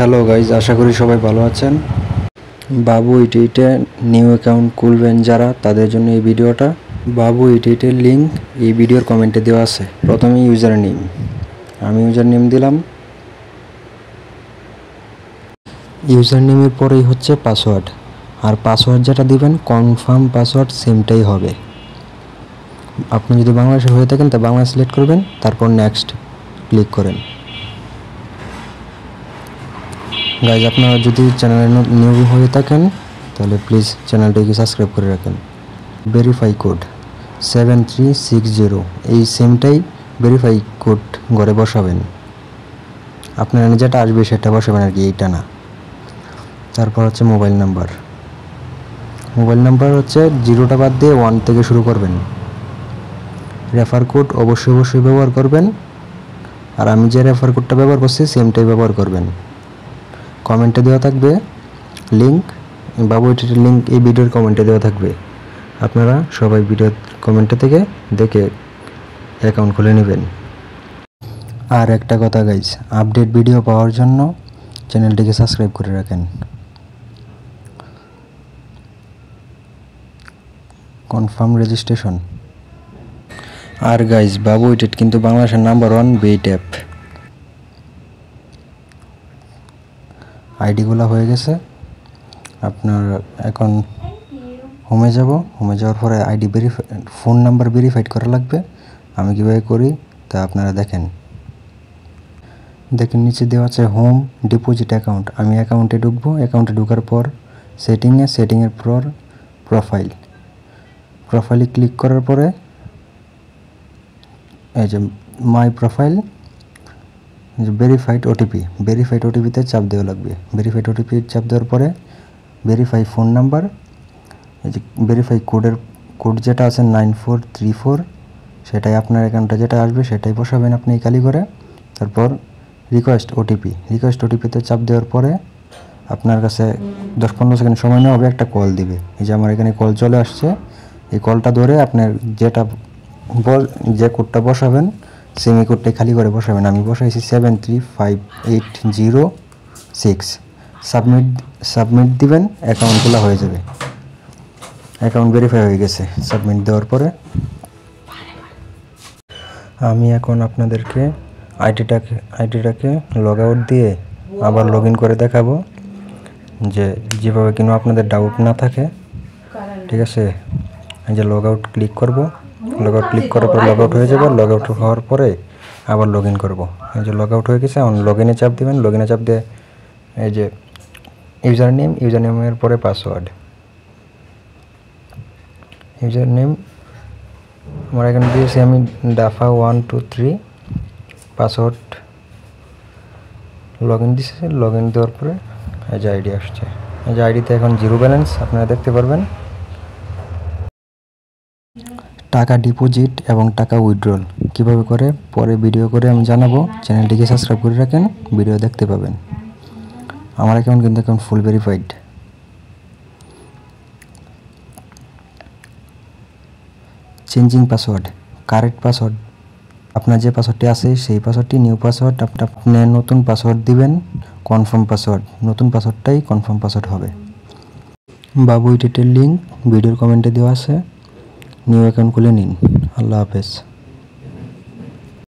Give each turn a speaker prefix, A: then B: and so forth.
A: hello guys আশা করি সবাই ভালো আছেন বাবু ইটিটে নিউ অ্যাকাউন্ট খুলবেন যারা তাদের জন্য এই ভিডিওটা বাবু ইটিটের লিঙ্ক এই ভিডিওর কমেন্টে দেওয়া আছে প্রথমে ইউজার নেম আমি ইউজার নেম দিলাম ইউজার নেমের পরেই হচ্ছে পাসওয়ার্ড আর পাসওয়ার্ড যেটা দিবেন কনফার্ম পাসওয়ার্ড সেমটাই হবে আপনি যদি বাংলাদেশে হয়ে থাকেন তা বাংলা সিলেক্ট করবেন তারপর নেক্সট ক্লিক করেন গাইজ আপনারা যদি চ্যানেলে নিউ হয়ে থাকেন তাহলে প্লিজ চ্যানেলটিকে সাবস্ক্রাইব করে রাখেন verify code seven three six zero এই সেমটাই ভেরিফাই কোড ঘরে বসাবেন আপনার যেটা আসবে সেটা বসাবেন আর কি এইটা না তারপর হচ্ছে মোবাইল নাম্বার মোবাইল নাম্বার হচ্ছে জিরোটা বাদ দিয়ে ওয়ান থেকে শুরু করবেন রেফার কোড অবশ্যই অবশ্যই ব্যবহার করবেন আর আমি যে রেফার কোডটা ব্যবহার করছি সেমটাই ব্যবহার করবেন কমেন্টে দেওয়া থাকবে লিঙ্ক বা বইটির লিঙ্ক এই ভিডিওর কমেন্টে দেওয়া থাকবে আপনারা সবাই ভিডিও কমেন্টে থেকে দেখে অ্যাকাউন্ট খুলে নেবেন আর একটা কথা গাইজ আপডেট ভিডিও পাওয়ার জন্য চ্যানেলটিকে সাবস্ক্রাইব করে রাখেন কনফার্ম রেজিস্ট্রেশন আর গাইজ বাবু ইটেট কিন্তু বাংলাদেশের নাম্বার ওয়ান বেট অ্যাপ আইডিগুলো হয়ে গেছে আপনার এখন হোমে যাব হোমে যাওয়ার পরে ID verify phone number verified করা লাগবে আমি কীভাবে করি তা আপনারা দেখেন দেখেন নিচে দেওয়া আছে হোম ডিপোজিট অ্যাকাউন্ট আমি অ্যাকাউন্টে ঢুকবো অ্যাকাউন্টে ঢোকার পর সেটিংয়ে সেটিংয়ের পর প্রোফাইল প্রোফাইলে ক্লিক করার পরে এই যে my profile verified OTP verified ওটিপিতে চাপ দেওয়া লাগবে ভেরিফাইড ওটিপি চাপ দেওয়ার পরে ভেরিফাই ফোন নাম্বার এই যে ভেরিফাই কোডের কোড যেটা আছে নাইন ফোর থ্রি ফোর সেটাই আপনার অ্যাকাউন্টটা যেটা আসবে সেটাই বসাবেন আপনি কালি করে তারপর রিকোয়েস্ট ওটিপি রিকোয়েস্ট ওটিপিতে চাপ দেওয়ার পরে আপনার কাছে দশ পনেরো সেকেন্ড সময় নেওয়া হবে একটা কল দিবে এই যে আমার এখানে কল চলে আসছে এই কলটা ধরে আপনার যেটা বল যে কোডটা বসাবেন সেমি কোডটাই খালি করে বসাবেন আমি বসাইছি seven three five eight zero six submit submit দিবেন অ্যাকাউন্ট খোলা হয়ে যাবে অ্যাকাউন্ট ভেরিফাই হয়ে গেছে সাবমিট দেওয়ার পরে আমি এখন আপনাদেরকে আইডিটাকে আইডিটাকে লগ আউট দিয়ে আবার লগ করে দেখাবো যে যেভাবে কিনা আপনাদের ডাউট না থাকে ঠিক আছে যে লগ আউট ক্লিক করবো লগ আউট ক্লিক করার পরে লগ আউট হয়ে যাবে লগ আউট হওয়ার পরে আবার লগ ইন করবো এই যে লগ আউট হয়ে গেছে এখন লগ ইনে চাপ দেবেন লগ ইনে চাপ দিয়ে এই যে ইউজার নেম ইউজার নেমের পরে পাসওয়ার্ড ইউজার নেম আমার এখানে দিয়েছি আমি Dafa one two three password log in দিয়েছে লগ ইন দেওয়ার পরে এই যে আইডি আসছে এই যে আইডিতে এখন জিরো ব্যালেন্স আপনারা দেখতে পারবেন টাকা ডিপোজিট এবং টাকা উইথড্রল কিভাবে করে পরে ভিডিও করে আমি জানাবো চ্যানেলটিকে সাবস্ক্রাইব করে রাখেন ভিডিও দেখতে পাবেন আমার অ্যাকাউন্ট কিন্তু এখন full verified changing password correct password আপনার যে পাসওয়ার্ডটি আছে সেই পাসওয়ার্ডটি নিউ পাসওয়ার্ড আপনি নতুন পাসওয়ার্ড দিবেন কনফার্ম পাসওয়ার্ড নতুন পাসওয়ার্ডটাই কনফার্ম পাসওয়ার্ড হবে বাবু টেটের লিঙ্ক ভিডিওর কমেন্টে দেওয়া আছে নিউ অ্যাকাউন্ট খুলে নিন আল্লাহ হাফেজ